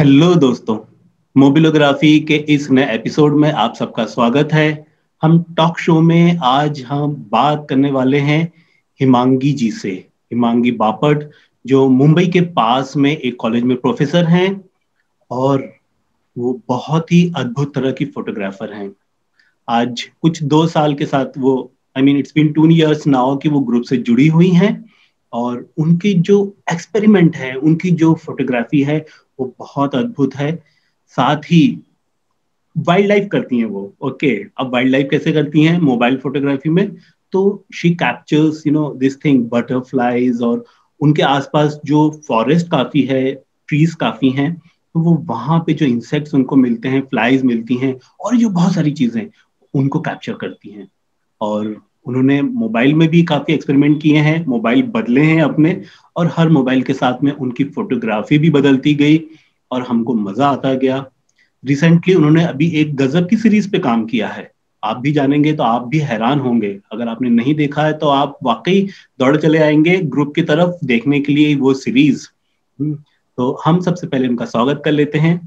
Hello दोस्तों मोबिलोग्राफी के इस नए एपिसोड में आप सबका स्वागत है हम टॉक शो में आज हम बात करने वाले हैं हिमांगी जी से हिमांगी बापट जो मुंबई के पास में एक कॉलेज में प्रोफेसर हैं और वो बहुत ही अद्भुत तरह की फोटोग्राफर हैं आज कुछ दो साल के साथ वो I mean it's been two years now कि वो ग्रुप से जुड़ी हुई हैं और उनकी जो एक्सपेरिमेंट है उनकी जो फोटोग्राफी है वो बहुत अद्भुत है साथ ही वाइल्ड लाइफ करती हैं वो ओके okay. अब वाइल्ड लाइफ कैसे करती हैं मोबाइल फोटोग्राफी में तो she captures you know this thing butterflies और उनके आसपास जो फॉरेस्ट काफ़ी है ट्रीज काफ़ी हैं तो वो वहाँ पे जो इंसेक्ट्स उनको मिलते हैं फ्लाइज मिलती हैं और जो बहुत सारी चीज़ें उनको कैप्चर करती हैं और उन्होंने मोबाइल में भी काफी एक्सपेरिमेंट किए हैं मोबाइल बदले हैं अपने और हर मोबाइल के साथ में उनकी फोटोग्राफी भी बदलती गई और हमको मजा आता गया रिसेंटली उन्होंने अभी एक गजब की सीरीज पे काम किया है आप भी जानेंगे तो आप भी हैरान होंगे अगर आपने नहीं देखा है तो आप वाकई दौड़ चले आएंगे ग्रुप की तरफ देखने के लिए वो सीरीज हम्म, तो हम सबसे पहले उनका स्वागत कर लेते हैं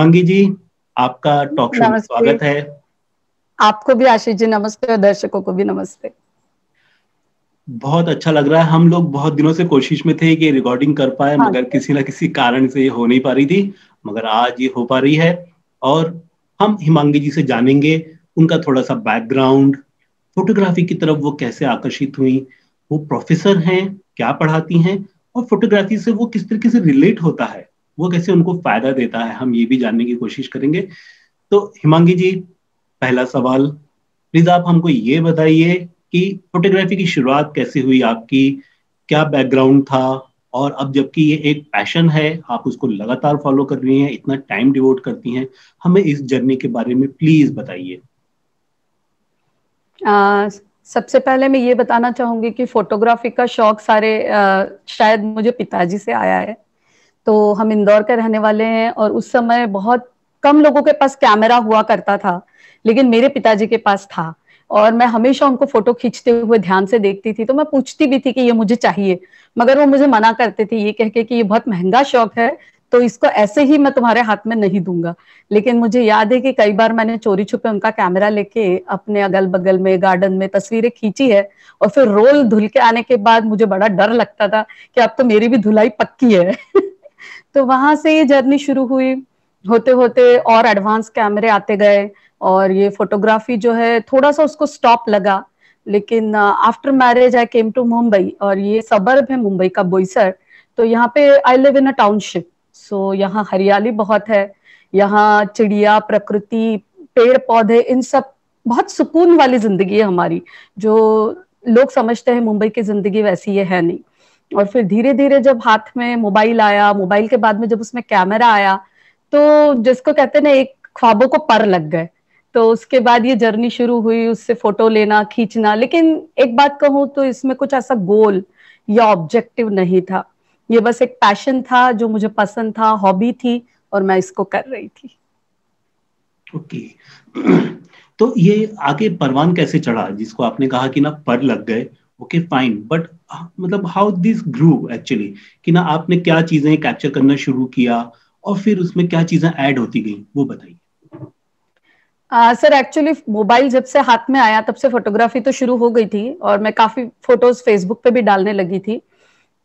मांगी जी आपका टॉक शो में स्वागत है आपको भी आशीष जी नमस्ते और दर्शकों को भी नमस्ते बहुत अच्छा लग रहा है हम लोग बहुत दिनों से कोशिश में थे कि रिकॉर्डिंग कर पाए हाँ। मगर किसी ना किसी कारण से ये हो नहीं पा रही थी मगर आज ये हो पा रही है और हम हिमांगी जी से जानेंगे उनका थोड़ा सा बैकग्राउंड फोटोग्राफी की तरफ वो कैसे आकर्षित हुई वो प्रोफेसर हैं क्या पढ़ाती हैं और फोटोग्राफी से वो किस तरीके से रिलेट होता है वो कैसे उनको फायदा देता है हम ये भी जानने की कोशिश करेंगे तो हिमांगी जी पहला सवाल प्लीज आप हमको ये बताइए कि फोटोग्राफी की शुरुआत कैसे हुई आपकी क्या बैकग्राउंड था और अब जबकि ये एक पैशन है आप उसको लगातार फॉलो कर रही हैं इतना टाइम डिवोट करती हैं हमें इस जर्नी के बारे में प्लीज बताइए सबसे पहले मैं ये बताना चाहूंगी कि फोटोग्राफी का शौक सारे आ, शायद मुझे पिताजी से आया है तो हम इंदौर के रहने वाले हैं और उस समय बहुत कम लोगों के पास कैमरा हुआ करता था लेकिन मेरे पिताजी के पास था और मैं हमेशा उनको फोटो खींचते हुए ध्यान से देखती थी तो मैं पूछती भी थी कि ये मुझे चाहिए मगर वो मुझे मना करते थे ये कह के कि ये बहुत महंगा शौक है तो इसको ऐसे ही मैं तुम्हारे हाथ में नहीं दूंगा लेकिन मुझे याद है कि कई बार मैंने चोरी छुपे उनका कैमरा लेके अपने अगल बगल में गार्डन में तस्वीरें खींची है और फिर रोल धुल के आने के बाद मुझे बड़ा डर लगता था कि अब तो मेरी भी धुलाई पक्की है तो वहां से ये जर्नी शुरू हुई होते होते और एडवांस कैमरे आते गए और ये फोटोग्राफी जो है थोड़ा सा उसको स्टॉप लगा लेकिन after marriage I came to Mumbai और ये सबर्ब है मुंबई का बोईसर तो यहाँ पे I live in a township सो यहाँ हरियाली बहुत है यहाँ चिड़िया प्रकृति पेड़ पौधे इन सब बहुत सुकून वाली जिंदगी है हमारी जो लोग समझते हैं मुंबई की जिंदगी वैसी ये है नहीं और फिर धीरे धीरे जब हाथ में मोबाइल आया मोबाइल के बाद में जब उसमें कैमरा आया तो जिसको कहते हैं ना एक ख्वाबों को पर लग गए तो उसके बाद ये जर्नी शुरू हुई उससे फोटो लेना खींचना लेकिन एक बात कहूँ तो इसमें कुछ ऐसा गोल या ऑब्जेक्टिव नहीं था ये बस एक पैशन था जो मुझे पसंद था हॉबी थी और मैं इसको कर रही थी ओके okay. तो ये आगे परवान कैसे चढ़ा जिसको आपने कहा कि ना पर लग गए ओके फाइन बट मतलब हाउ दिस ग्रू एक्चुअली कि ना आपने क्या चीजें कैप्चर करना शुरू किया और फिर उसमें क्या चीजें ऐड होती गई वो बताइए सर एक्चुअली मोबाइल जब से हाथ में आया तब से फोटोग्राफी तो शुरू हो गई थी और मैं काफी फोटोज फेसबुक पे भी डालने लगी थी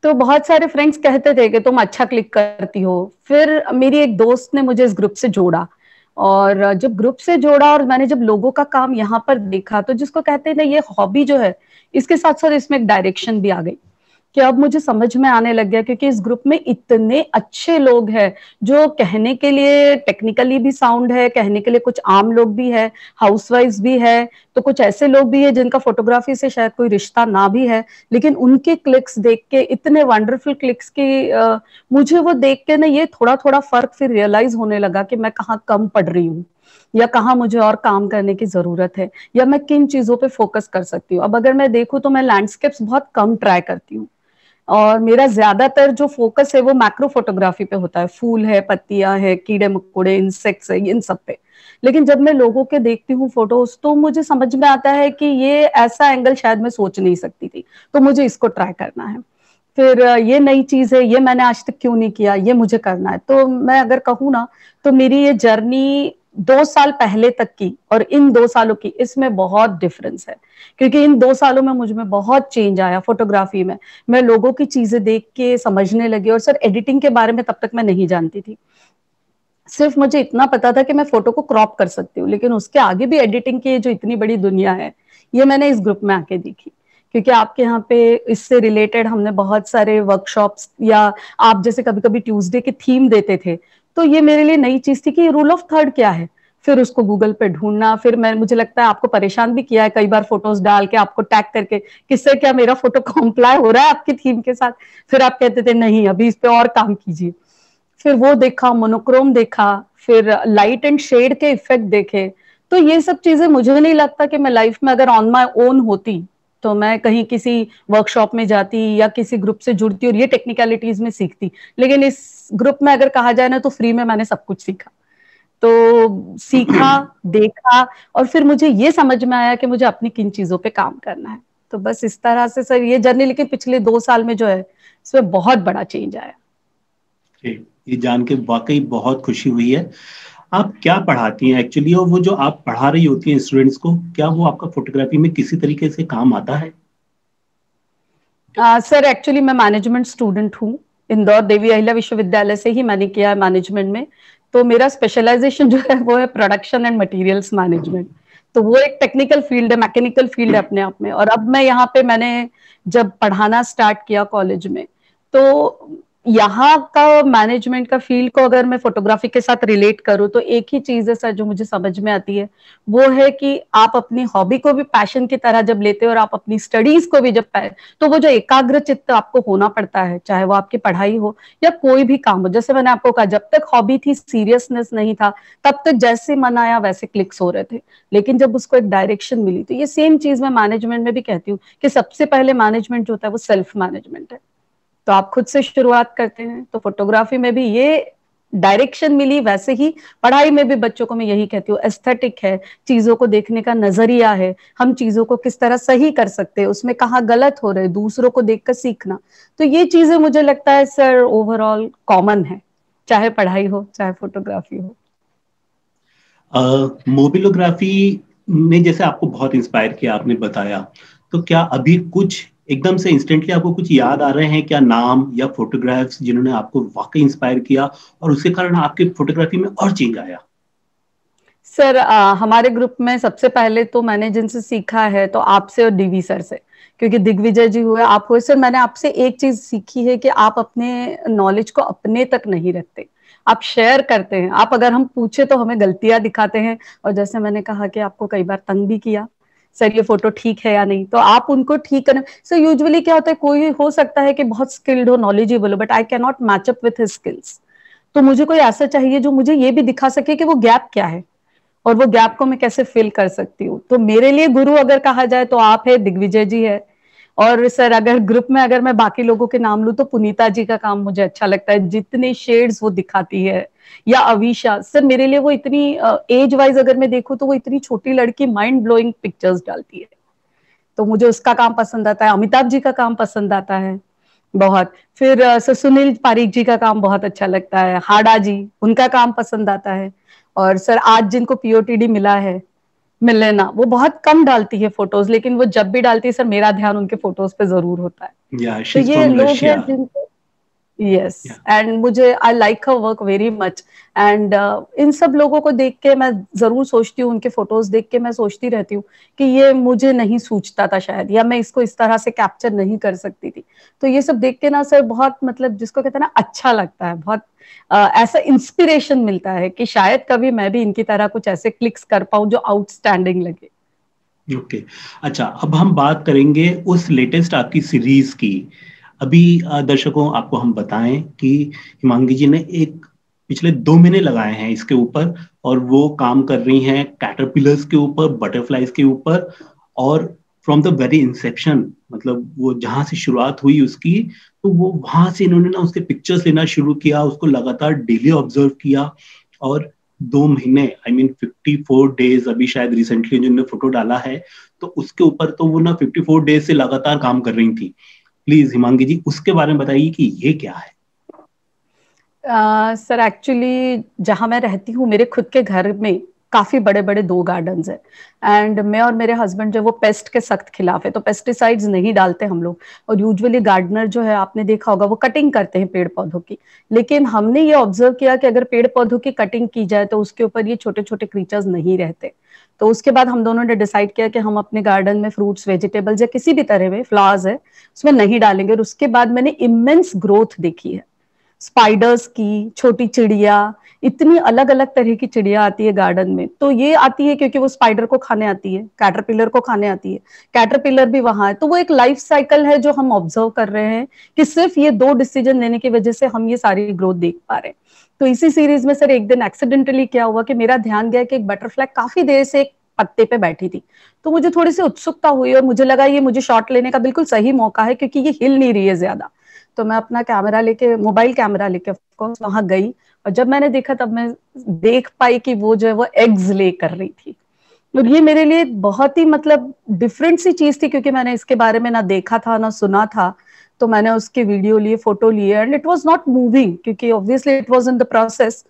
तो बहुत सारे फ्रेंड्स कहते थे कि तुम अच्छा क्लिक करती हो फिर मेरी एक दोस्त ने मुझे इस ग्रुप से जोड़ा और जब ग्रुप से जोड़ा और मैंने जब लोगों का काम यहाँ पर देखा तो जिसको कहते हैं ना ये हॉबी जो है इसके साथ साथ इसमें एक डायरेक्शन भी आ गई कि अब मुझे समझ में आने लग गया क्योंकि इस ग्रुप में इतने अच्छे लोग हैं जो कहने के लिए टेक्निकली भी साउंड है कहने के लिए कुछ आम लोग भी है हाउसवाइफ्स भी है तो कुछ ऐसे लोग भी है जिनका फोटोग्राफी से शायद कोई रिश्ता ना भी है लेकिन उनके क्लिक्स देख के इतने वंडरफुल क्लिक्स की आ, मुझे वो देख के ना ये थोड़ा थोड़ा फर्क फिर रियलाइज होने लगा कि मैं कहाँ कम पढ़ रही हूँ या कहा मुझे और काम करने की जरूरत है या मैं किन चीजों पे फोकस कर सकती हूँ अब अगर मैं देखू तो मैं लैंडस्केप्स बहुत कम ट्राई करती हूँ और मेरा ज्यादातर जो फोकस है वो मैक्रो फोटोग्राफी पे होता है फूल है पत्तियां है कीड़े मकोड़े इंसेक्ट्स है इन सब पे लेकिन जब मैं लोगों के देखती हूँ फोटोज तो मुझे समझ में आता है कि ये ऐसा एंगल शायद मैं सोच नहीं सकती थी तो मुझे इसको ट्राई करना है फिर ये नई चीज है ये मैंने आज तक क्यों नहीं किया ये मुझे करना है तो मैं अगर कहूँ ना तो मेरी ये जर्नी दो साल पहले तक की और इन दो सालों की इसमें बहुत डिफरेंस है क्योंकि इन दो सालों में मुझ में बहुत चेंज आया फोटोग्राफी में मैं लोगों की चीजें देख के समझने लगी और सर एडिटिंग के बारे में तब तक मैं नहीं जानती थी सिर्फ मुझे इतना पता था कि मैं फोटो को क्रॉप कर सकती हूँ लेकिन उसके आगे भी एडिटिंग की जो इतनी बड़ी दुनिया है ये मैंने इस ग्रुप में आके देखी क्योंकि आपके यहाँ पे इससे रिलेटेड हमने बहुत सारे वर्कशॉप्स या आप जैसे कभी कभी ट्यूसडे की थीम देते थे तो ये मेरे लिए नई चीज थी कि रूल ऑफ थर्ड क्या है फिर उसको गूगल पे ढूंढना फिर मैं मुझे लगता है आपको परेशान भी किया है कई बार फोटोज डाल के आपको टैग करके किससे क्या मेरा फोटो कॉम्प्लाई हो रहा है आपकी थीम के साथ फिर आप कहते थे नहीं अभी इस पे और काम कीजिए फिर वो देखा मोनोक्रोम देखा फिर लाइट एंड शेड के इफेक्ट देखे तो ये सब चीजें मुझे नहीं लगता कि मैं लाइफ में अगर ऑन माई ओन होती तो मैं कहीं किसी वर्कशॉप में जाती या किसी ग्रुप से जुड़ती और ये टेक्निकलिटीज में सीखती लेकिन इस ग्रुप में अगर कहा जाए ना तो फ्री में मैंने सब कुछ सीखा तो सीखा देखा और फिर मुझे ये समझ में आया कि मुझे अपनी किन चीजों पे काम करना है तो बस इस तरह से सर ये जर्नी लेकिन पिछले दो साल में जो है इसमें बहुत बड़ा चेंज आया ये जान के वाकई बहुत खुशी हुई है आप क्या पढ़ाती हैं एक्चुअली और वो जो आप पढ़ा रही होती हैं स्टूडेंट्स को क्या वो आपका फोटोग्राफी में किसी तरीके से काम आता है सर uh, एक्चुअली मैं मैनेजमेंट स्टूडेंट हूँ इंदौर देवी अहिला विश्वविद्यालय से ही मैंने किया है मैनेजमेंट में तो मेरा स्पेशलाइजेशन जो है वो है प्रोडक्शन एंड मटेरियल्स मैनेजमेंट तो वो एक टेक्निकल फील्ड है मैकेनिकल फील्ड है अपने आप में और अब मैं यहाँ पे मैंने जब पढ़ाना स्टार्ट किया कॉलेज में तो यहाँ का मैनेजमेंट का फील्ड को अगर मैं फोटोग्राफी के साथ रिलेट करूँ तो एक ही चीज है सर जो मुझे समझ में आती है वो है कि आप अपनी हॉबी को भी पैशन की तरह जब लेते हो और आप अपनी स्टडीज को भी जब तो वो जो एकाग्र चित्त आपको होना पड़ता है चाहे वो आपकी पढ़ाई हो या कोई भी काम हो जैसे मैंने आपको कहा जब तक हॉबी थी सीरियसनेस नहीं था तब तक जैसे मन आया वैसे क्लिक्स हो रहे थे लेकिन जब उसको एक डायरेक्शन मिली तो ये सेम चीज मैं मैनेजमेंट में भी कहती हूँ कि सबसे पहले मैनेजमेंट जो होता है वो सेल्फ मैनेजमेंट है तो आप खुद से शुरुआत करते हैं तो फोटोग्राफी में भी ये डायरेक्शन मिली वैसे ही पढ़ाई में भी बच्चों को मैं यही कहती हूँ एस्थेटिक है चीजों को देखने का नजरिया है हम चीजों को किस तरह सही कर सकते हैं उसमें कहाँ गलत हो रहे दूसरों को देखकर सीखना तो ये चीजें मुझे लगता है सर ओवरऑल कॉमन है चाहे पढ़ाई हो चाहे फोटोग्राफी हो मोबिलोग्राफी ने जैसे आपको बहुत इंस्पायर किया आपने बताया तो क्या अभी कुछ एकदम से इंस्टेंटली आपको कुछ याद आ रहे हैं क्या नाम या फोटोग्राफ्स जिन्होंने आपको वाकई इंस्पायर किया और उसके कारण आपके फोटोग्राफी में और चेंज आया सर आ, हमारे ग्रुप में सबसे पहले तो मैंने जिनसे सीखा है तो आपसे और डीवी सर से क्योंकि दिग्विजय जी हुए आप हुए सर मैंने आपसे एक चीज सीखी है कि आप अपने नॉलेज को अपने तक नहीं रखते आप शेयर करते हैं आप अगर हम पूछे तो हमें गलतियां दिखाते हैं और जैसे मैंने कहा कि आपको कई बार तंग भी किया सर ये फोटो ठीक है या नहीं तो आप उनको ठीक सो सर यूजुअली क्या होता है कोई हो सकता है कि बहुत स्किल्ड हो नॉलेजेबल हो but I can not match up with his skills तो मुझे कोई ऐसा चाहिए जो मुझे ये भी दिखा सके कि वो गैप क्या है और वो गैप को मैं कैसे फिल कर सकती हूँ तो मेरे लिए गुरु अगर कहा जाए तो आप है दिग्विजय जी है और सर अगर ग्रुप में अगर मैं बाकी लोगों के नाम लूँ तो पुनीता जी का काम मुझे अच्छा लगता है जितने शेड्स वो दिखाती है या अविशा सर मेरे लिए वो इतनी एज वाइज अगर मैं देखू तो वो इतनी छोटी लड़की माइंड ब्लोइंग पिक्चर्स डालती है तो मुझे उसका काम पसंद आता है अमिताभ जी का काम पसंद आता है बहुत फिर सर सुनील पारीक जी का काम बहुत अच्छा लगता है हाडा जी उनका काम पसंद आता है और सर आज जिनको पीओटीडी मिला है मिलेना वो बहुत कम डालती है फोटोज लेकिन वो जब भी डालती है सर मेरा ध्यान उनके फोटोज पे जरूर होता है yeah, तो ये लोग हैं जिनको यस एंड मुझे I like her work very much and इन सब लोगों को देख के मैं जरूर सोचती हूँ उनके फोटोज देख के मैं सोचती रहती हूँ कि ये मुझे नहीं सूझता था शायद या मैं इसको इस तरह से कैप्चर नहीं कर सकती थी तो ये सब देख के ना सर बहुत मतलब जिसको कहते हैं ना अच्छा लगता है बहुत uh, ऐसा इंस्पिरेशन मिलता है कि शायद कभी मैं भी इनकी तरह कुछ ऐसे क्लिक्स कर पाऊँ जो आउटस्टैंडिंग लगे ओके okay. अच्छा अब हम बात करेंगे उस लेटेस्ट आपकी सीरीज की अभी दर्शकों आपको हम बताएं कि हिमांगी जी ने एक पिछले दो महीने लगाए हैं इसके ऊपर और वो काम कर रही हैं कैटरपिलर्स के ऊपर बटरफ्लाइज के ऊपर और फ्रॉम द वेरी इंसेप्शन मतलब वो जहां से शुरुआत हुई उसकी तो वो वहां से इन्होंने ना उसके पिक्चर्स लेना शुरू किया उसको लगातार डेली ऑब्जर्व किया और दो महीने आई मीन 54 डेज अभी शायद रिसेंटली जिनने फोटो डाला है तो उसके ऊपर तो वो ना 54 डेज से लगातार काम कर रही थी प्लीज हिमांगी जी उसके बारे में बताइए कि ये क्या है सर एक्चुअली जहाँ मैं रहती हूँ मेरे खुद के घर में काफी बड़े बड़े दो गार्डन है एंड मैं और मेरे हस्बैंड जो वो पेस्ट के सख्त खिलाफ है तो पेस्टिसाइड्स नहीं डालते हम लोग और यूजुअली गार्डनर जो है आपने देखा होगा वो कटिंग करते हैं पेड़ पौधों की लेकिन हमने ये ऑब्जर्व किया कि अगर पेड़ पौधों की कटिंग की जाए तो उसके ऊपर ये छोटे छोटे क्रीचर्स नहीं रहते तो उसके बाद हम दोनों ने डिसाइड किया कि हम अपने गार्डन में फ्रूट्स वेजिटेबल्स या किसी भी तरह में फ्लावर्स है उसमें नहीं डालेंगे और उसके बाद मैंने इमेंस ग्रोथ देखी है स्पाइडर्स की छोटी चिड़िया इतनी अलग अलग तरह की चिड़िया आती है गार्डन में तो ये आती है क्योंकि वो स्पाइडर को खाने आती है कैटरपिलर को खाने आती है कैटरपिलर भी वहां है तो वो एक लाइफ साइकिल है जो हम ऑब्जर्व कर रहे हैं कि सिर्फ ये दो डिसीजन लेने की वजह से हम ये सारी ग्रोथ देख पा रहे हैं तो इसी सीरीज में सर एक दिन एक्सीडेंटली क्या हुआ कि मेरा ध्यान गया कि एक बटरफ्लाई काफी देर से एक पत्ते पे बैठी थी तो मुझे थोड़ी सी उत्सुकता हुई और मुझे लगा ये मुझे शॉट लेने का बिल्कुल सही मौका है क्योंकि ये हिल नहीं रही है ज्यादा तो मैं अपना कैमरा लेके मोबाइल कैमरा लेके ऑफकोर्स वहां गई और जब मैंने देखा तब मैं देख पाई कि वो जो है वो एग्स ले कर रही थी और ये मेरे लिए बहुत ही मतलब डिफरेंट सी चीज थी क्योंकि मैंने इसके बारे में ना देखा था ना सुना था तो मैंने उसके वीडियो लिए फोटो लिए and it was not moving क्योंकि obviously it was in the process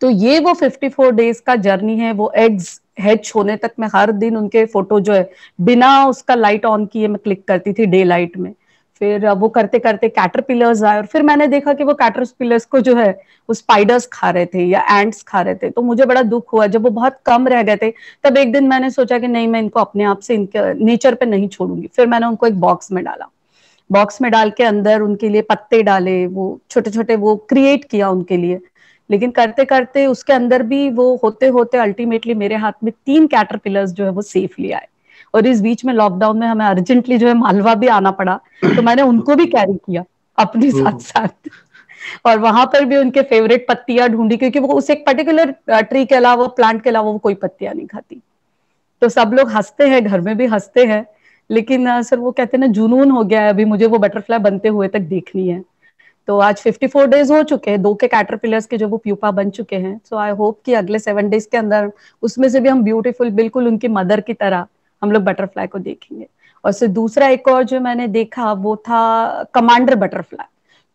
तो ये वो 54 डेज का जर्नी है वो एग्स हैच होने तक मैं हर दिन उनके फोटो जो है बिना उसका लाइट ऑन किए मैं क्लिक करती थी डे लाइट में फिर वो करते करते कैटरपिलर्स आए और फिर मैंने देखा कि वो कैटरपिलर्स को जो है वो स्पाइडर्स खा रहे थे या एंट्स खा रहे थे तो मुझे बड़ा दुख हुआ जब वो बहुत कम रह गए थे तब एक दिन मैंने सोचा कि नहीं मैं इनको अपने आप से इनके नेचर पे नहीं छोड़ूंगी फिर मैंने उनको एक बॉक्स में डाला बॉक्स में डाल के अंदर उनके लिए पत्ते डाले वो छोटे छोटे वो क्रिएट किया उनके लिए लेकिन करते करते उसके अंदर भी वो होते होते अल्टीमेटली मेरे हाथ में तीन कैटरपिलर्स जो है वो सेफली आए और इस बीच में लॉकडाउन में हमें अर्जेंटली जो है मालवा भी आना पड़ा तो मैंने उनको भी कैरी किया अपने साथ साथ और वहां पर भी उनके फेवरेट पत्तियां ढूंढी क्योंकि वो उस एक पर्टिकुलर ट्री के अलावा प्लांट के अलावा वो कोई पत्तियां नहीं खाती तो सब लोग हंसते हैं घर में भी हंसते हैं लेकिन आ, सर वो कहते हैं ना जुनून हो गया है अभी मुझे वो बटरफ्लाई बनते हुए तक देखनी है तो आज 54 डेज हो चुके हैं दो के कैटरपिलर्स के जो वो प्यूपा बन चुके हैं सो आई होप कि अगले सेवन डेज के अंदर उसमें से भी हम ब्यूटीफुल बिल्कुल उनकी मदर की तरह हम लोग बटरफ्लाई को देखेंगे और सर दूसरा एक और जो मैंने देखा वो था कमांडर बटरफ्लाई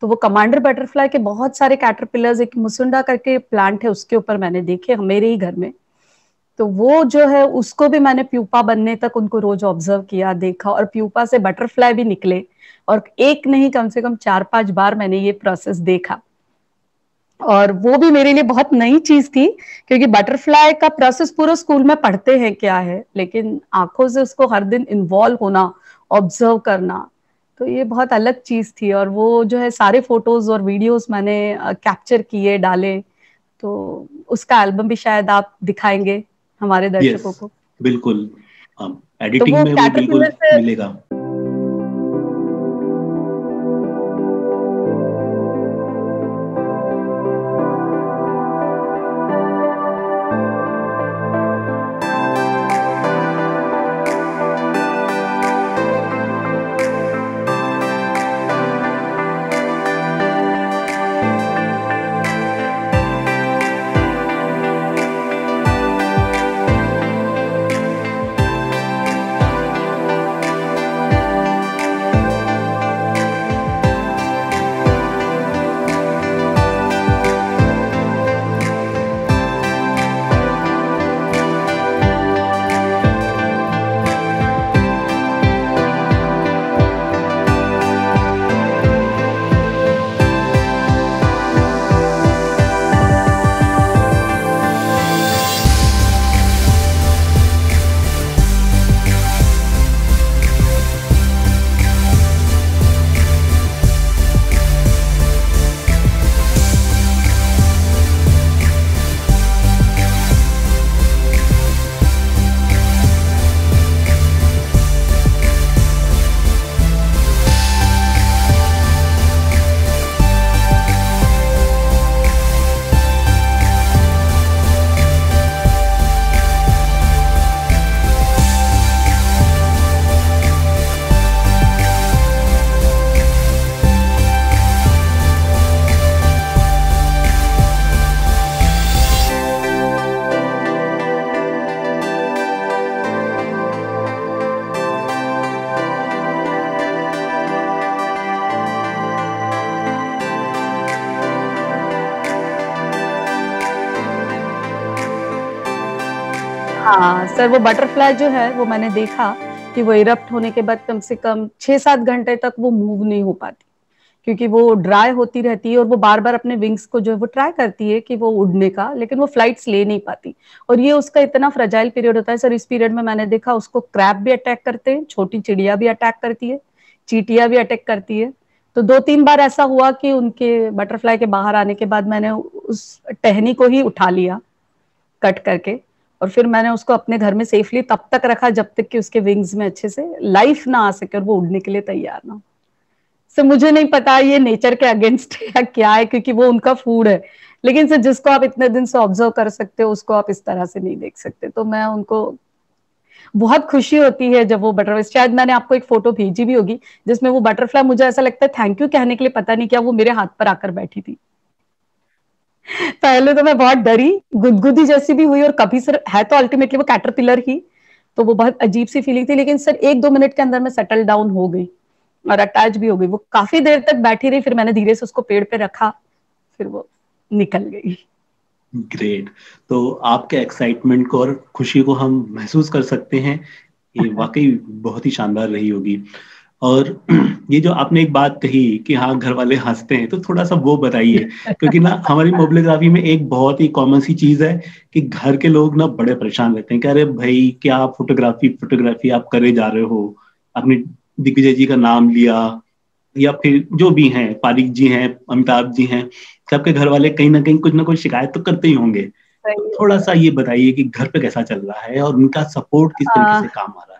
तो वो कमांडर बटरफ्लाई के बहुत सारे कैटरपिलर्स एक मुसुंडा करके प्लांट है उसके ऊपर मैंने देखे मेरे ही घर में तो वो जो है उसको भी मैंने प्यूपा बनने तक उनको रोज ऑब्जर्व किया देखा और प्यूपा से बटरफ्लाई भी निकले और एक नहीं कम से कम चार पांच बार मैंने ये प्रोसेस देखा और वो भी मेरे लिए बहुत नई चीज थी क्योंकि बटरफ्लाई का प्रोसेस पूरा स्कूल में पढ़ते हैं क्या है लेकिन आंखों से उसको हर दिन इन्वॉल्व होना ऑब्जर्व करना तो ये बहुत अलग चीज थी और वो जो है सारे फोटोज और वीडियोस मैंने कैप्चर किए डाले तो उसका एल्बम भी शायद आप दिखाएंगे हमारे दर्शकों yes, को बिल्कुल एडिटिंग हाँ, तो में भी बिल्कुल मिलेगा सर वो बटरफ्लाई जो है वो मैंने देखा कि वो इरप्ट होने के बाद कम से कम छह सात घंटे तक वो मूव नहीं हो पाती क्योंकि वो ड्राई होती रहती है और वो बार बार अपने विंग्स को जो है वो ट्राई करती है कि वो उड़ने का लेकिन वो फ्लाइट्स ले नहीं पाती और ये उसका इतना फ्रजाइल पीरियड होता है सर इस पीरियड में मैंने देखा उसको क्रैप भी अटैक करते हैं छोटी चिड़िया भी अटैक करती है चीटिया भी अटैक करती है तो दो तीन बार ऐसा हुआ कि उनके बटरफ्लाई के बाहर आने के बाद मैंने उस टहनी को ही उठा लिया कट करके और फिर मैंने उसको अपने घर में सेफली तब तक रखा जब तक कि उसके विंग्स में अच्छे से लाइफ ना आ सके और वो उड़ने के लिए तैयार ना हो सो मुझे नहीं पता ये नेचर के अगेंस्ट या क्या है क्योंकि वो उनका फूड है लेकिन सर जिसको आप इतने दिन से ऑब्जर्व कर सकते हो उसको आप इस तरह से नहीं देख सकते तो मैं उनको बहुत खुशी होती है जब वो बटरफ्लाई शायद मैंने आपको एक फोटो भेजी भी होगी जिसमें वो बटरफ्लाई मुझे ऐसा लगता है थैंक यू कहने के लिए पता नहीं क्या वो मेरे हाथ पर आकर बैठी थी पहले तो मैं बहुत डरी गुदगुदी जैसी भी हुई और कभी सर है तो अल्टीमेटली वो कैटरपिलर ही तो वो बहुत अजीब सी फीलिंग थी लेकिन सर एक दो मिनट के अंदर मैं सेटल डाउन हो गई और अटैच भी हो गई वो काफी देर तक बैठी रही फिर मैंने धीरे से उसको पेड़ पे रखा फिर वो निकल गई ग्रेट तो आपके एक्साइटमेंट को और खुशी को हम महसूस कर सकते हैं ये वाकई बहुत ही शानदार रही होगी और ये जो आपने एक बात कही कि हाँ घर वाले हंसते हैं तो थोड़ा सा वो बताइए क्योंकि ना हमारी मोबलोग्राफी में एक बहुत ही कॉमन सी चीज है कि घर के लोग ना बड़े परेशान रहते हैं कि अरे भाई क्या फोटोग्राफी फोटोग्राफी आप करे जा रहे हो आपने दिग्विजय जी का नाम लिया या फिर जो भी हैं पारिक जी हैं अमिताभ जी हैं सबके घर वाले कहीं ना कहीं कुछ ना कुछ शिकायत तो करते ही होंगे थोड़ा सा ये बताइए कि घर पे कैसा चल रहा है और उनका सपोर्ट किस तरीके से हाँ। काम आ रहा है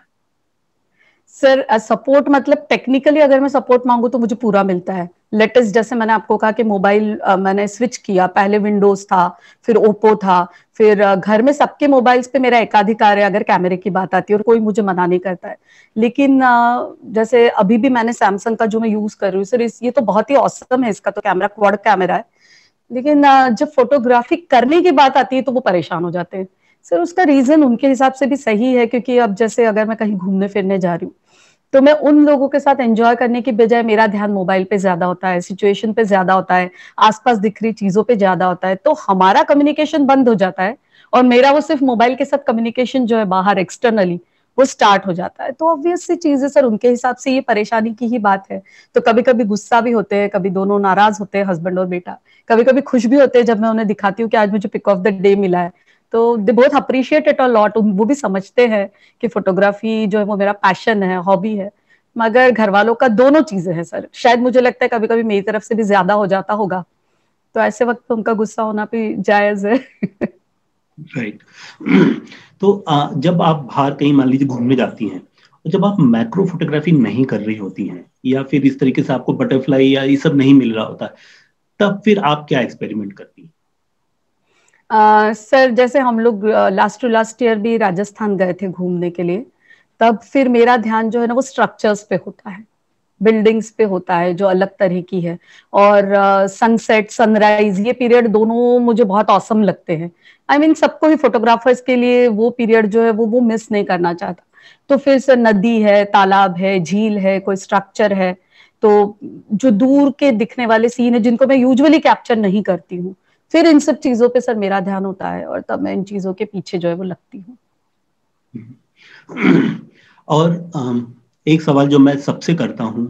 सर सपोर्ट मतलब टेक्निकली अगर मैं सपोर्ट मांगू तो मुझे पूरा मिलता है लेटेस्ट जैसे मैंने आपको कहा कि मोबाइल मैंने स्विच किया पहले विंडोज था फिर ओप्पो था फिर घर में सबके मोबाइल्स पे मेरा एकाधिकार है अगर कैमरे की बात आती है और कोई मुझे मना नहीं करता है लेकिन जैसे अभी भी मैंने सैमसंग का जो मैं यूज कर रही हूँ सर ये तो बहुत ही औसम है इसका तो कैमरा क्वाड कैमरा है लेकिन जब फोटोग्राफी करने की बात आती है तो वो परेशान हो जाते हैं सर उसका रीजन उनके हिसाब से भी सही है क्योंकि अब जैसे अगर मैं कहीं घूमने फिरने जा रही हूँ तो मैं उन लोगों के साथ एंजॉय करने की बजाय मेरा ध्यान मोबाइल पे ज्यादा होता है सिचुएशन पे ज्यादा होता है आसपास दिख रही चीजों पे ज्यादा होता है तो हमारा कम्युनिकेशन बंद हो जाता है और मेरा वो सिर्फ मोबाइल के साथ कम्युनिकेशन जो है बाहर एक्सटर्नली वो स्टार्ट हो जाता है तो ऑब्वियसली चीज है सर उनके हिसाब से ये परेशानी की ही बात है तो कभी कभी गुस्सा भी होते हैं कभी दोनों नाराज होते हैं हस्बैंड और बेटा कभी कभी खुश भी होते हैं जब मैं उन्हें दिखाती हूँ कि आज मुझे पिक ऑफ द डे मिला है तो दे बहुत अप्रिशिएट इट अ लॉट वो भी समझते हैं कि फोटोग्राफी जो है वो मेरा पैशन है हॉबी है मगर घर वालों का दोनों चीजें हैं सर शायद मुझे लगता है कभी कभी मेरी तरफ से भी ज्यादा हो जाता होगा तो ऐसे वक्त पे उनका गुस्सा होना भी जायज है राइट right. तो आ, जब आप बाहर कहीं मान लीजिए घूमने जाती हैं और जब आप मैक्रो फोटोग्राफी नहीं कर रही होती हैं या फिर इस तरीके से आपको बटरफ्लाई या ये सब नहीं मिल रहा होता तब फिर आप क्या एक्सपेरिमेंट करती सर जैसे हम लोग लास्ट टू लास्ट ईयर भी राजस्थान गए थे घूमने के लिए तब फिर मेरा ध्यान जो है ना वो स्ट्रक्चर्स पे होता है बिल्डिंग्स पे होता है जो अलग तरह की है और सनसेट uh, सनराइज ये पीरियड दोनों मुझे बहुत औसम लगते हैं आई I मीन mean, सबको ही फोटोग्राफर्स के लिए वो पीरियड जो है वो वो मिस नहीं करना चाहता तो फिर सर नदी है तालाब है झील है कोई स्ट्रक्चर है तो जो दूर के दिखने वाले सीन है जिनको मैं यूजुअली कैप्चर नहीं करती हूँ फिर इन सब चीजों पे सर मेरा ध्यान होता है और तब मैं इन चीजों के पीछे जो है वो लगती हूँ और एक सवाल जो मैं सबसे करता हूँ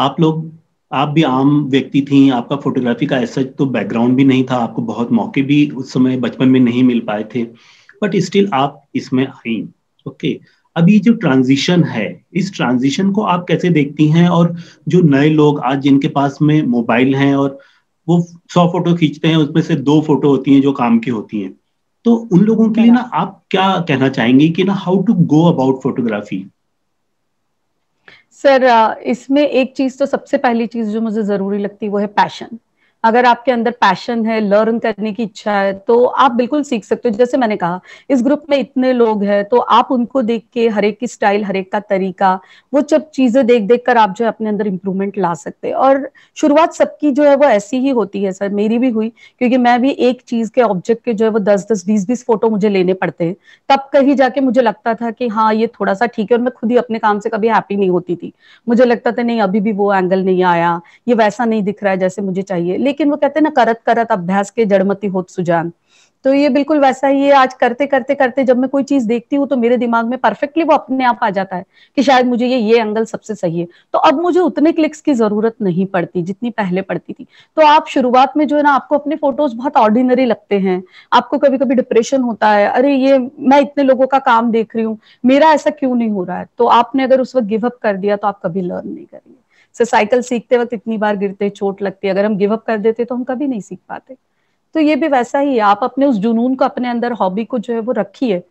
आप लोग आप भी आम व्यक्ति थी आपका फोटोग्राफी का ऐसा तो बैकग्राउंड भी नहीं था आपको बहुत मौके भी उस समय बचपन में नहीं मिल पाए थे बट स्टिल आप इसमें आई ओके अब ये जो ट्रांजिशन है इस ट्रांजिशन को आप कैसे देखती हैं और जो नए लोग आज जिनके पास में मोबाइल हैं और वो सौ फोटो खींचते हैं उसमें से दो फोटो होती हैं जो काम की होती हैं तो उन लोगों के लिए ना आप क्या कहना चाहेंगे कि ना how to go about photography sir इसमें एक चीज तो सबसे पहली चीज जो मुझे जरूरी लगती है वो है पैशन अगर आपके अंदर पैशन है लर्न करने की इच्छा है तो आप बिल्कुल सीख सकते हो जैसे मैंने कहा इस ग्रुप में इतने लोग हैं तो आप उनको देख के हर एक की स्टाइल हर एक का तरीका वो सब चीजें देख देख कर आप जो है अपने अंदर इम्प्रूवमेंट ला सकते हैं और शुरुआत सबकी जो है वो ऐसी ही होती है सर मेरी भी हुई क्योंकि मैं भी एक चीज के ऑब्जेक्ट के जो है वो दस दस बीस बीस फोटो मुझे लेने पड़ते हैं तब कहीं जाके मुझे लगता था कि हाँ ये थोड़ा सा ठीक है और मैं खुद ही अपने काम से कभी हैप्पी नहीं होती थी मुझे लगता था नहीं अभी भी वो एंगल नहीं आया ये वैसा नहीं दिख रहा है जैसे मुझे चाहिए लेकिन लेकिन वो कहते हैं ना करत करत अभ्यास के जड़मती होत सुजान तो ये बिल्कुल वैसा ही है आज करते करते करते जब मैं कोई चीज देखती हूँ तो मेरे दिमाग में परफेक्टली वो अपने आप आ जाता है कि शायद मुझे ये ये एंगल सबसे सही है तो अब मुझे उतने क्लिक्स की जरूरत नहीं पड़ती जितनी पहले पड़ती थी तो आप शुरुआत में जो है ना आपको अपने फोटोज बहुत ऑर्डिनरी लगते हैं आपको कभी कभी डिप्रेशन होता है अरे ये मैं इतने लोगों का काम देख रही हूँ मेरा ऐसा क्यों नहीं हो रहा है तो आपने अगर उस वक्त गिवअप कर दिया तो आप कभी लर्न नहीं करेंगे से साइकिल सीखते वक्त इतनी बार गिरते चोट लगती है अगर हम गिव अप कर देते तो हम कभी नहीं सीख पाते तो ये भी वैसा ही है आप अपने उस जुनून को अपने अंदर हॉबी को जो है वो रखिए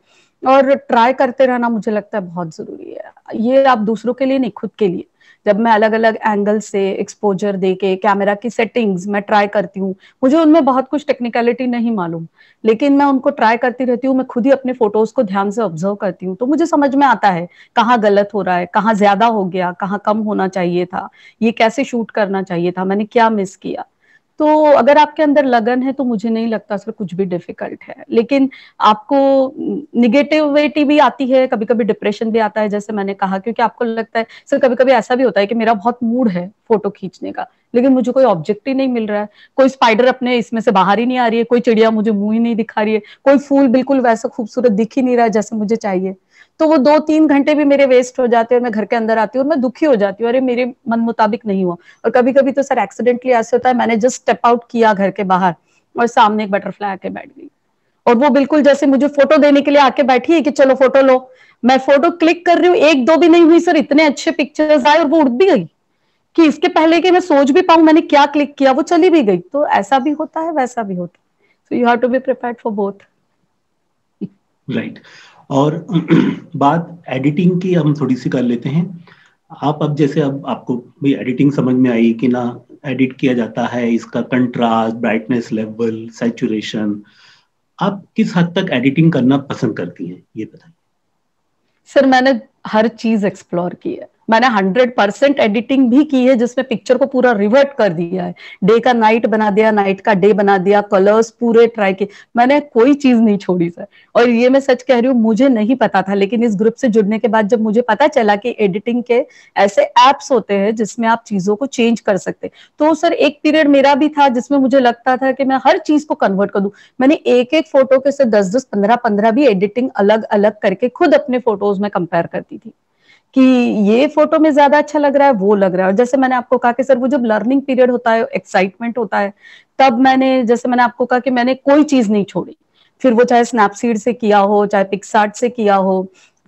और ट्राई करते रहना मुझे लगता है बहुत जरूरी है ये आप दूसरों के लिए नहीं खुद के लिए जब मैं अलग अलग एंगल से एक्सपोजर दे के कैमरा की सेटिंग्स मैं ट्राई करती हूँ मुझे उनमें बहुत कुछ टेक्निकलिटी नहीं मालूम लेकिन मैं उनको ट्राई करती रहती हूँ मैं खुद ही अपने फोटोज को ध्यान से ऑब्जर्व करती हूँ तो मुझे समझ में आता है कहाँ गलत हो रहा है कहाँ ज्यादा हो गया कहाँ कम होना चाहिए था ये कैसे शूट करना चाहिए था मैंने क्या मिस किया तो अगर आपके अंदर लगन है तो मुझे नहीं लगता सर कुछ भी डिफिकल्ट है लेकिन आपको निगेटिविटी भी आती है कभी कभी डिप्रेशन भी आता है जैसे मैंने कहा क्योंकि आपको लगता है सर कभी कभी ऐसा भी होता है कि मेरा बहुत मूड है फोटो खींचने का लेकिन मुझे कोई ऑब्जेक्ट ही नहीं मिल रहा है कोई स्पाइडर अपने इसमें से बाहर ही नहीं आ रही है कोई चिड़िया मुझे मुंह ही नहीं दिखा रही है कोई फूल बिल्कुल वैसा खूबसूरत दिख ही नहीं रहा है जैसे मुझे चाहिए तो वो दो तीन घंटे भी मेरे वेस्ट हो जाते हैं मैं घर के अंदर आती हूँ और मैं दुखी हो जाती हूँ अरे मेरे मन मुताबिक नहीं हुआ और कभी कभी तो सर एक्सीडेंटली ऐसे होता है मैंने जस्ट स्टेप आउट किया घर के बाहर और सामने एक बटरफ्लाई आके बैठ गई और वो बिल्कुल जैसे मुझे फोटो देने के लिए आके बैठी है कि चलो फोटो लो मैं फोटो क्लिक कर रही हूँ एक दो भी नहीं हुई सर इतने अच्छे पिक्चर्स आए और वो उड़ भी गई कि इसके पहले कि मैं सोच भी पाऊं मैंने क्या क्लिक किया वो चली भी गई तो ऐसा भी होता है वैसा भी होता है so you have to be prepared for both right और बात एडिटिंग की हम थोड़ी सी कर लेते हैं आप अब जैसे अब आपको भी एडिटिंग समझ में आई कि ना एडिट किया जाता है इसका कंट्रास्ट ब्राइटनेस लेवल सैचुरेशन आप किस हद तक एडिटिंग करना पसंद करती हैं ये बताइए सर मैंने हर चीज एक्सप्लोर की है मैंने हंड्रेड परसेंट एडिटिंग भी की है जिसमें पिक्चर को पूरा रिवर्ट कर दिया है डे का नाइट बना दिया नाइट का डे बना दिया कलर्स पूरे ट्राई किए मैंने कोई चीज नहीं छोड़ी सर और ये मैं सच कह रही हूँ मुझे नहीं पता था लेकिन इस ग्रुप से जुड़ने के बाद जब मुझे पता चला कि एडिटिंग के ऐसे एप्स होते हैं जिसमें आप चीजों को चेंज कर सकते तो सर एक पीरियड मेरा भी था जिसमें मुझे लगता था कि मैं हर चीज को कन्वर्ट कर दू मैंने एक एक फोटो के से दस दस पंद्रह पंद्रह भी एडिटिंग अलग अलग करके खुद अपने फोटोज में कंपेयर करती थी कि ये फोटो में ज्यादा अच्छा लग रहा है वो लग रहा है और जैसे मैंने आपको कहा कि सर वो जब लर्निंग पीरियड होता है एक्साइटमेंट होता है तब मैंने जैसे मैंने आपको कहा कि मैंने कोई चीज नहीं छोड़ी फिर वो चाहे स्नैपसीड से किया हो चाहे पिक्सार्ट से किया हो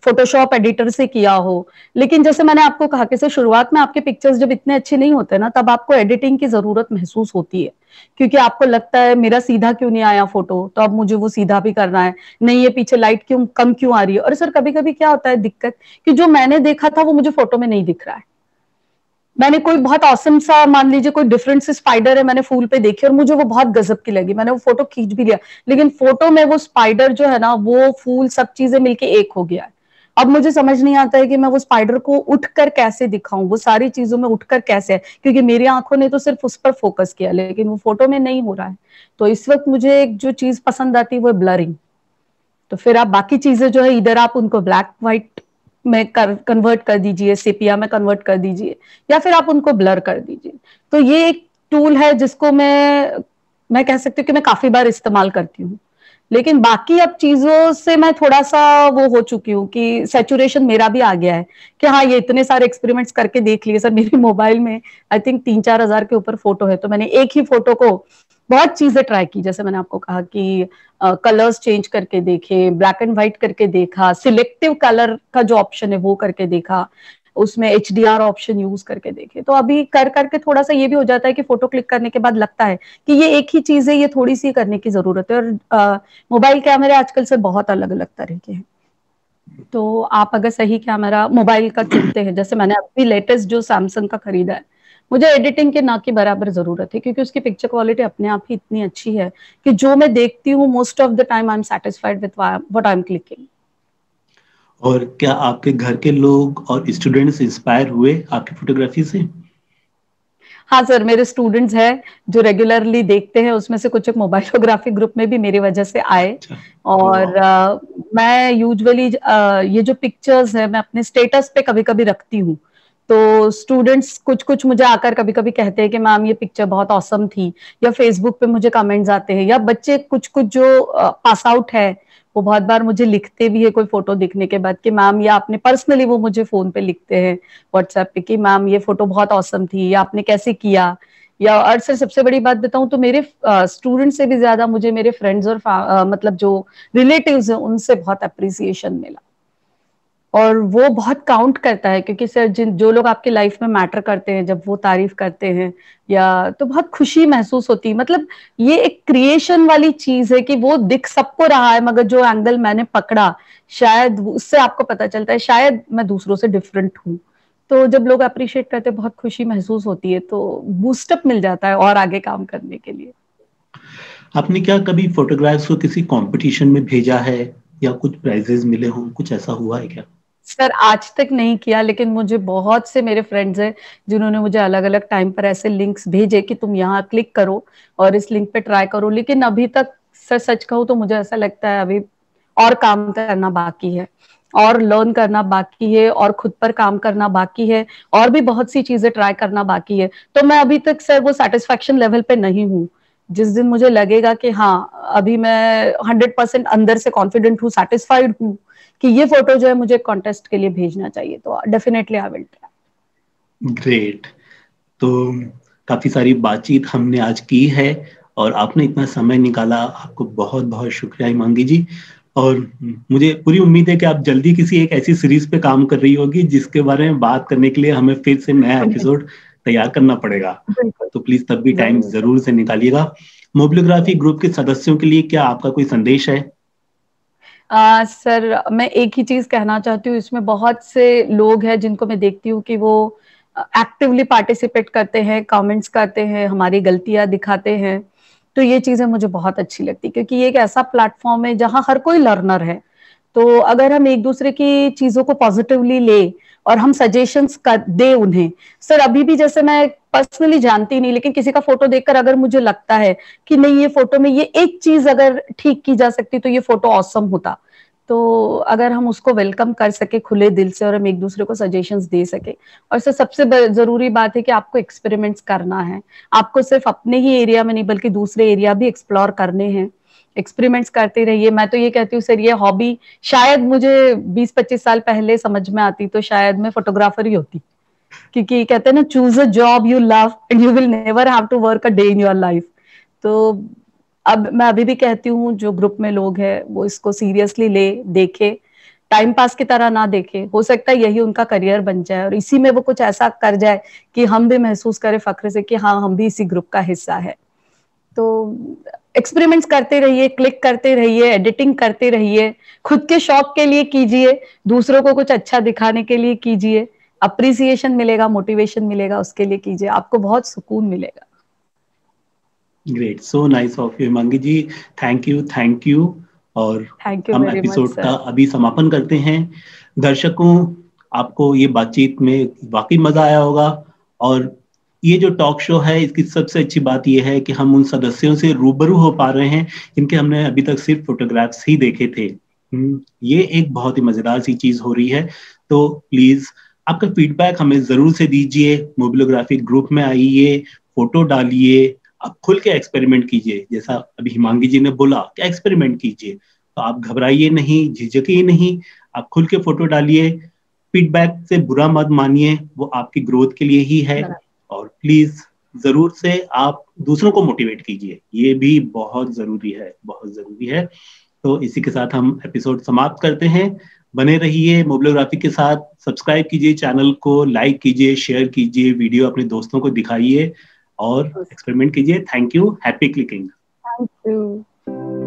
फोटोशॉप एडिटर से किया हो लेकिन जैसे मैंने आपको कहा कि से शुरुआत में आपके पिक्चर्स जब इतने अच्छे नहीं होते ना तब आपको एडिटिंग की जरूरत महसूस होती है क्योंकि आपको लगता है मेरा सीधा क्यों नहीं आया फोटो तो अब मुझे वो सीधा भी करना है नहीं ये पीछे लाइट क्यों कम क्यों आ रही है और सर कभी कभी क्या होता है दिक्कत कि जो मैंने देखा था वो मुझे फोटो में नहीं दिख रहा है मैंने कोई बहुत औसम सा मान लीजिए कोई डिफरेंट से स्पाइडर है मैंने फूल पे देखी और मुझे वो बहुत गजब की लगी मैंने वो फोटो खींच भी लिया लेकिन फोटो में वो स्पाइडर जो है ना वो फूल सब चीजें मिलके एक हो गया है अब मुझे समझ नहीं आता है कि मैं वो स्पाइडर को उठकर कैसे दिखाऊं वो सारी चीजों में उठकर कैसे है क्योंकि मेरी आंखों ने तो सिर्फ उस पर फोकस किया लेकिन वो फोटो में नहीं हो रहा है तो इस वक्त मुझे एक जो चीज पसंद आती है वो ब्लरिंग तो फिर आप बाकी चीजें जो है इधर आप उनको ब्लैक व्हाइट में कर कन्वर्ट कर दीजिए सेपिया में कन्वर्ट कर दीजिए या फिर आप उनको ब्लर कर दीजिए तो ये एक टूल है जिसको मैं मैं कह सकती हूँ कि मैं काफी बार इस्तेमाल करती हूँ लेकिन बाकी अब चीजों से मैं थोड़ा सा वो हो चुकी हूँ कि सेचुरेशन मेरा भी आ गया है कि हाँ ये इतने सारे एक्सपेरिमेंट्स करके देख लिए सर मेरे मोबाइल में आई थिंक तीन चार हजार के ऊपर फोटो है तो मैंने एक ही फोटो को बहुत चीजें ट्राई की जैसे मैंने आपको कहा कि कलर्स चेंज करके देखे ब्लैक एंड व्हाइट करके देखा सिलेक्टिव कलर का जो ऑप्शन है वो करके देखा उसमें H D R option use करके देखे तो अभी कर करके थोड़ा सा ये भी हो जाता है कि फोटो क्लिक करने के बाद लगता है कि ये एक ही चीज है ये थोड़ी सी करने की जरूरत है और मोबाइल कैमरे आजकल से बहुत अलग अलग तरह के हैं तो आप अगर सही कैमरा मोबाइल का चुनते हैं जैसे मैंने अभी लेटेस्ट जो सैमसंग का खरीदा है मुझे एडिटिंग के ना के बराबर जरूरत है क्योंकि उसकी पिक्चर क्वालिटी अपने आप ही इतनी अच्छी है कि जो मैं देखती हूँ most of the time I am satisfied with I am clicking और क्या आपके घर के लोग और स्टूडेंट्स इंस्पायर हुए आपकी फोटोग्राफी से हाँ सर मेरे स्टूडेंट्स हैं जो रेगुलरली देखते हैं उसमें से कुछ एक मोबाइलोग्राफी ग्रुप में भी मेरी वजह से आए अच्छा। और आ, मैं यूजुअली ये जो पिक्चर्स है मैं अपने स्टेटस पे कभी कभी रखती हूँ तो स्टूडेंट्स कुछ कुछ मुझे आकर कभी कभी कहते हैं कि मैम ये पिक्चर बहुत औसम थी या फेसबुक पे मुझे कमेंट्स आते हैं या बच्चे कुछ कुछ जो पास आउट है वो बहुत बार मुझे लिखते भी है कोई फोटो दिखने के बाद कि मैम ये आपने पर्सनली वो मुझे फोन पे लिखते हैं व्हाट्सएप पे कि मैम ये फोटो बहुत औसम थी या आपने कैसे किया या और सर सबसे बड़ी बात बताऊं तो मेरे स्टूडेंट से भी ज्यादा मुझे मेरे फ्रेंड्स और मतलब जो रिलेटिव्स हैं उनसे बहुत अप्रिसिएशन मिला और वो बहुत काउंट करता है क्योंकि सर जिन जो लोग आपके लाइफ में मैटर करते हैं जब वो तारीफ करते हैं या तो बहुत खुशी महसूस होती है मतलब ये एक क्रिएशन वाली चीज है कि वो दिख सबको रहा है मगर जो एंगल मैंने पकड़ा शायद उससे आपको पता चलता है शायद मैं दूसरों से डिफरेंट हूँ तो जब लोग अप्रिशिएट करते हैं बहुत खुशी महसूस होती है तो बूस्टअप मिल जाता है और आगे काम करने के लिए आपने क्या कभी फोटोग्राफ्स को किसी कंपटीशन में भेजा है या कुछ प्राइजेस मिले हों कुछ ऐसा हुआ है क्या सर आज तक नहीं किया लेकिन मुझे बहुत से मेरे फ्रेंड्स हैं जिन्होंने मुझे अलग अलग टाइम पर ऐसे लिंक्स भेजे कि तुम यहाँ क्लिक करो और इस लिंक पे ट्राई करो लेकिन अभी तक सर सच कहूँ तो मुझे ऐसा लगता है अभी और काम करना बाकी है और लर्न करना बाकी है और खुद पर काम करना बाकी है और भी बहुत सी चीजें ट्राई करना बाकी है तो मैं अभी तक सर वो सेटिस्फेक्शन लेवल पे नहीं हूँ जिस दिन मुझे लगेगा कि हाँ अभी मैं हंड्रेड परसेंट अंदर से कॉन्फिडेंट हूँ सेटिस्फाइड हूँ कि ये फोटो जो है मुझे कॉन्टेस्ट के लिए भेजना चाहिए तो definitely I will try great तो काफी सारी बातचीत हमने आज की है और आपने इतना समय निकाला आपको बहुत बहुत शुक्रिया मांगी जी और मुझे पूरी उम्मीद है कि आप जल्दी किसी एक ऐसी सीरीज पे काम कर रही होगी जिसके बारे में बात करने के लिए हमें फिर से नया एपिसोड तैयार करना पड़ेगा तो प्लीज तब भी टाइम जरूर से निकालिएगा मोबिलोग्राफी ग्रुप के सदस्यों के लिए क्या आपका कोई संदेश है आ, सर मैं एक ही चीज कहना चाहती हूँ इसमें बहुत से लोग हैं जिनको मैं देखती हूँ कि वो एक्टिवली पार्टिसिपेट करते हैं कमेंट्स करते हैं हमारी गलतियां दिखाते हैं तो ये चीजें मुझे बहुत अच्छी लगती क्योंकि ये एक ऐसा प्लेटफॉर्म है जहाँ हर कोई लर्नर है तो अगर हम एक दूसरे की चीजों को पॉजिटिवली ले और हम सजेशंस कर दे उन्हें सर अभी भी जैसे मैं पर्सनली जानती नहीं लेकिन किसी का फोटो देखकर अगर मुझे लगता है कि नहीं ये फोटो में ये एक चीज अगर ठीक की जा सकती तो ये फोटो औसम होता तो अगर हम उसको वेलकम कर सके खुले दिल से और हम एक दूसरे को सजेशंस दे सके और सर सबसे जरूरी बात है कि आपको एक्सपेरिमेंट्स करना है आपको सिर्फ अपने ही एरिया में नहीं बल्कि दूसरे एरिया भी एक्सप्लोर करने हैं एक्सपेरिमेंट्स करते रहिए मैं तो ये कहती हूँ सर ये हॉबी शायद मुझे 20-25 साल पहले समझ में आती तो शायद मैं फोटोग्राफर ही होती क्योंकि कहते हैं ना choose a job you love and you will never have to work a day in your life तो अब मैं अभी भी कहती हूँ जो ग्रुप में लोग हैं वो इसको सीरियसली ले देखे टाइम पास की तरह ना देखे हो सकता है यही उनका करियर बन जाए और इसी में वो कुछ ऐसा कर जाए कि हम भी महसूस करें फख्र से कि हाँ हम भी इसी ग्रुप का हिस्सा है तो एक्सपेरिमेंट्स करते रहिए क्लिक करते रहिए एडिटिंग करते रहिए खुद के शौक के लिए कीजिए दूसरों को कुछ अच्छा दिखाने के लिए कीजिए अप्रिसिएशन मिलेगा मोटिवेशन मिलेगा उसके लिए कीजिए आपको बहुत सुकून मिलेगा great so nice of you Himangi ji thank you thank you और thank you हम एपिसोड का अभी समापन करते हैं दर्शकों आपको ये बातचीत में वाकई मजा आया होगा और ये जो टॉक शो है इसकी सबसे अच्छी बात यह है कि हम उन सदस्यों से रूबरू हो पा रहे हैं जिनके हमने अभी तक सिर्फ फोटोग्राफ्स ही देखे थे हम्म, ये एक बहुत ही मजेदार सी चीज हो रही है तो प्लीज आपका फीडबैक हमें ज़रूर से दीजिए मोबिलोग्राफी ग्रुप में आइए फोटो डालिए आप खुल के एक्सपेरिमेंट कीजिए जैसा अभी हिमांगी जी ने बोला कि एक्सपेरिमेंट कीजिए तो आप घबराइए नहीं झिझकिए नहीं आप खुल के फोटो डालिए फीडबैक से बुरा मत मानिए वो आपकी ग्रोथ के लिए ही है और प्लीज जरूर से आप दूसरों को मोटिवेट कीजिए ये भी बहुत जरूरी है बहुत जरूरी है तो इसी के साथ हम एपिसोड समाप्त करते हैं बने रहिए मोबलोग्राफी के साथ सब्सक्राइब कीजिए चैनल को लाइक कीजिए शेयर कीजिए वीडियो अपने दोस्तों को दिखाइए और एक्सपेरिमेंट कीजिए thank you happy clicking thank you